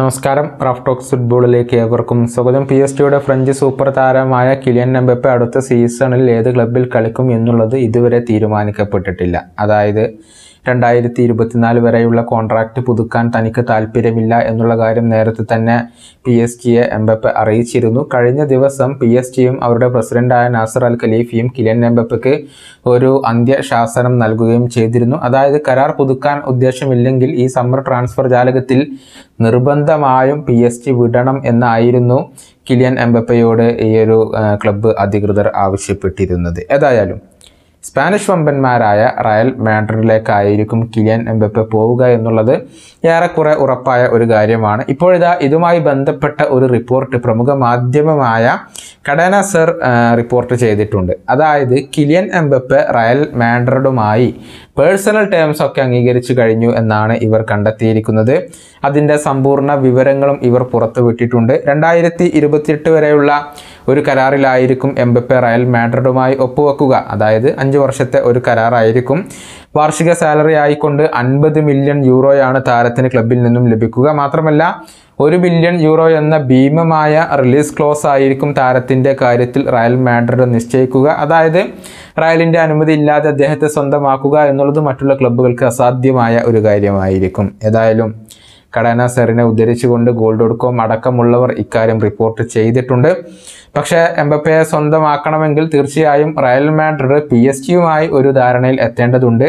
നമസ്കാരം rough talks ഫുട്ബോളിലേക്ക് ഏവർക്കും സ്വാഗതം പി എസ് ടിയുടെ ഫ്രഞ്ച് സൂപ്പർ താരമായ കിലിയൻ നമ്പപ്പ അടുത്ത സീസണിൽ ഏത് ക്ലബിൽ കളിക്കും എന്നുള്ളത് ഇതുവരെ തീരുമാനിക്കപ്പെട്ടിട്ടില്ല അതായത് രണ്ടായിരത്തി ഇരുപത്തിനാല് വരെയുള്ള കോൺട്രാക്റ്റ് പുതുക്കാൻ തനിക്ക് താല്പര്യമില്ല എന്നുള്ള കാര്യം നേരത്തെ തന്നെ പി എസ് ടിയെ എംബപ്പെ അറിയിച്ചിരുന്നു കഴിഞ്ഞ ദിവസം പി എസ് ടിയും അവരുടെ പ്രസിഡന്റായ നാസർ അൽ ഖലീഫിയും കിലിയൻ എംബപ്പയ്ക്ക് ഒരു അന്ത്യശാസനം നൽകുകയും ചെയ്തിരുന്നു അതായത് കരാർ പുതുക്കാൻ ഉദ്ദേശമില്ലെങ്കിൽ ഈ സമ്മർ ട്രാൻസ്ഫർ ജാലകത്തിൽ നിർബന്ധ നിർബന്ധമായും പി എസ് ജി വിടണം എന്നായിരുന്നു കിലിയൻ എംബപ്പയോട് ഈ ഒരു ക്ലബ്ബ് അധികൃതർ ആവശ്യപ്പെട്ടിരുന്നത് ഏതായാലും സ്പാനിഷ് വമ്പന്മാരായ റയൽ മാഡ്രിഡിലേക്കായിരിക്കും കിലിയൻ എംബപ്പെ പോവുക എന്നുള്ളത് ഏറെക്കുറെ ഉറപ്പായ ഒരു കാര്യമാണ് ഇപ്പോഴിതാ ഇതുമായി ബന്ധപ്പെട്ട ഒരു റിപ്പോർട്ട് പ്രമുഖ മാധ്യമമായ കടേന സർ റിപ്പോർട്ട് ചെയ്തിട്ടുണ്ട് അതായത് കിലിയൻ എംബപ്പെ റയൽ മാഡ്രിഡുമായി പേഴ്സണൽ ടേംസ് ഒക്കെ അംഗീകരിച്ചു കഴിഞ്ഞു എന്നാണ് ഇവർ കണ്ടെത്തിയിരിക്കുന്നത് അതിൻ്റെ സമ്പൂർണ്ണ വിവരങ്ങളും ഇവർ പുറത്തുവിട്ടിട്ടുണ്ട് രണ്ടായിരത്തി ഇരുപത്തിയെട്ട് വരെയുള്ള ഒരു കരാറിലായിരിക്കും എംബപ്പെ റയൽ മാഡ്രിഡുമായി ഒപ്പുവെക്കുക അതായത് അഞ്ച് വർഷത്തെ ഒരു കരാറായിരിക്കും വാർഷിക സാലറി ആയിക്കൊണ്ട് അൻപത് മില്യൺ യൂറോയാണ് താരത്തിന് ക്ലബിൽ നിന്നും ലഭിക്കുക മാത്രമല്ല ഒരു ബില്യൺ യൂറോ എന്ന ഭീമമായ റിലീസ് ക്ലോസ് ആയിരിക്കും താരത്തിൻ്റെ കാര്യത്തിൽ റയൽ മാഡ്രിഡ് നിശ്ചയിക്കുക അതായത് റയലിൻ്റെ അനുമതി ഇല്ലാതെ അദ്ദേഹത്തെ സ്വന്തമാക്കുക എന്നുള്ളത് മറ്റുള്ള ക്ലബ്ബുകൾക്ക് അസാധ്യമായ ഒരു കാര്യമായിരിക്കും ഏതായാലും കടന സെറിനെ ഉദ്ധരിച്ചുകൊണ്ട് ഗോൾ ഡോട്ട് അടക്കമുള്ളവർ ഇക്കാര്യം റിപ്പോർട്ട് ചെയ്തിട്ടുണ്ട് പക്ഷേ എംബപ്പയെ സ്വന്തമാക്കണമെങ്കിൽ തീർച്ചയായും റയൽ മാഡ്രിഡ് പി എസ് ടിയുമായി ഒരു ധാരണയിൽ എത്തേണ്ടതുണ്ട്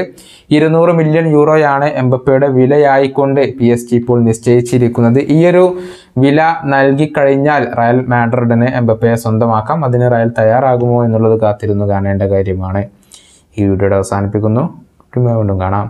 ഇരുന്നൂറ് മില്യൺ യൂറോയാണ് എംബപ്പയുടെ വിലയായിക്കൊണ്ട് പി എസ് ടി ഇപ്പോൾ നിശ്ചയിച്ചിരിക്കുന്നത് ഈയൊരു വില നൽകിക്കഴിഞ്ഞാൽ റയൽ മാഡ്രിഡിന് എംബപ്പയെ സ്വന്തമാക്കാം അതിന് റയൽ തയ്യാറാകുമോ എന്നുള്ളത് കാത്തിരുന്നു കാണേണ്ട കാര്യമാണ് ഈ വീഡിയോയുടെ അവസാനിപ്പിക്കുന്നു വീണ്ടും കാണാം